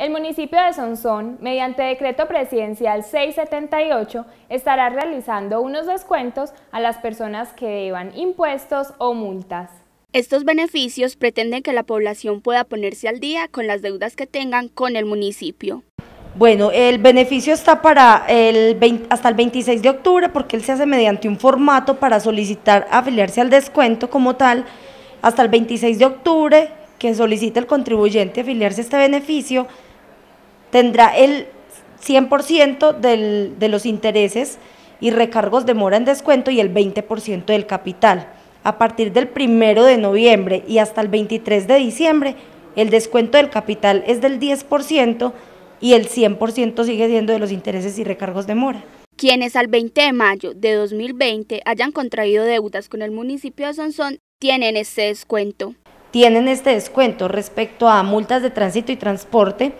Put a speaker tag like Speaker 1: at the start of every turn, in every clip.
Speaker 1: El municipio de Sonsón, mediante decreto presidencial 678, estará realizando unos descuentos a las personas que deban impuestos o multas. Estos beneficios pretenden que la población pueda ponerse al día con las deudas que tengan con el municipio.
Speaker 2: Bueno, el beneficio está para el hasta el 26 de octubre porque él se hace mediante un formato para solicitar afiliarse al descuento como tal hasta el 26 de octubre que solicita el contribuyente afiliarse a este beneficio tendrá el 100% de los intereses y recargos de mora en descuento y el 20% del capital. A partir del 1 de noviembre y hasta el 23 de diciembre, el descuento del capital es del 10% y el 100% sigue siendo de los intereses y recargos de mora. Quienes
Speaker 1: al 20 de mayo de 2020 hayan contraído deudas con el municipio de Sonsón tienen este descuento.
Speaker 2: Tienen este descuento respecto a multas de tránsito y transporte,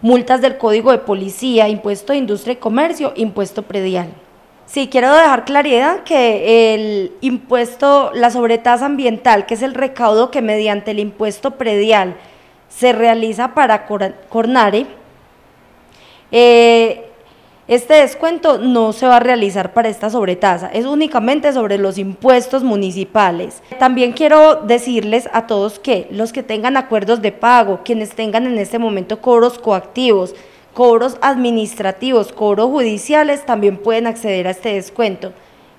Speaker 2: multas del Código de Policía, impuesto de industria y comercio, impuesto predial. Sí, quiero dejar claridad que el impuesto, la sobretasa ambiental, que es el recaudo que mediante el impuesto predial se realiza para Cornare, eh, este descuento no se va a realizar para esta sobretasa, es únicamente sobre los impuestos municipales. También quiero decirles a todos que los que tengan acuerdos de pago, quienes tengan en este momento cobros coactivos, cobros administrativos, cobros judiciales, también pueden acceder a este descuento.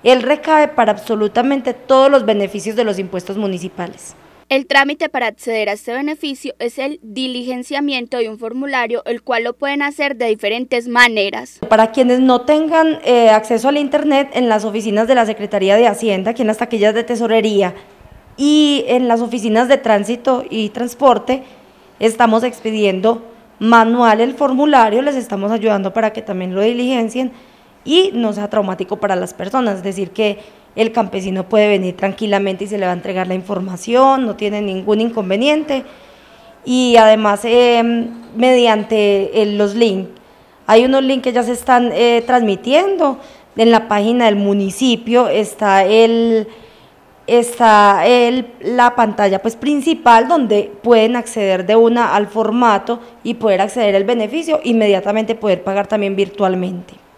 Speaker 2: Él recae para absolutamente todos los beneficios de los impuestos municipales.
Speaker 1: El trámite para acceder a este beneficio es el diligenciamiento de un formulario, el cual lo pueden hacer de diferentes maneras.
Speaker 2: Para quienes no tengan eh, acceso al Internet, en las oficinas de la Secretaría de Hacienda, aquí en las taquillas de tesorería y en las oficinas de tránsito y transporte, estamos expidiendo manual el formulario, les estamos ayudando para que también lo diligencien y no sea traumático para las personas, es decir, que el campesino puede venir tranquilamente y se le va a entregar la información, no tiene ningún inconveniente y además em, mediante los links, hay unos links que ya se están eh, transmitiendo, en la página del municipio está el está el, la pantalla pues principal donde pueden acceder de una al formato y poder acceder al beneficio, inmediatamente poder pagar también virtualmente.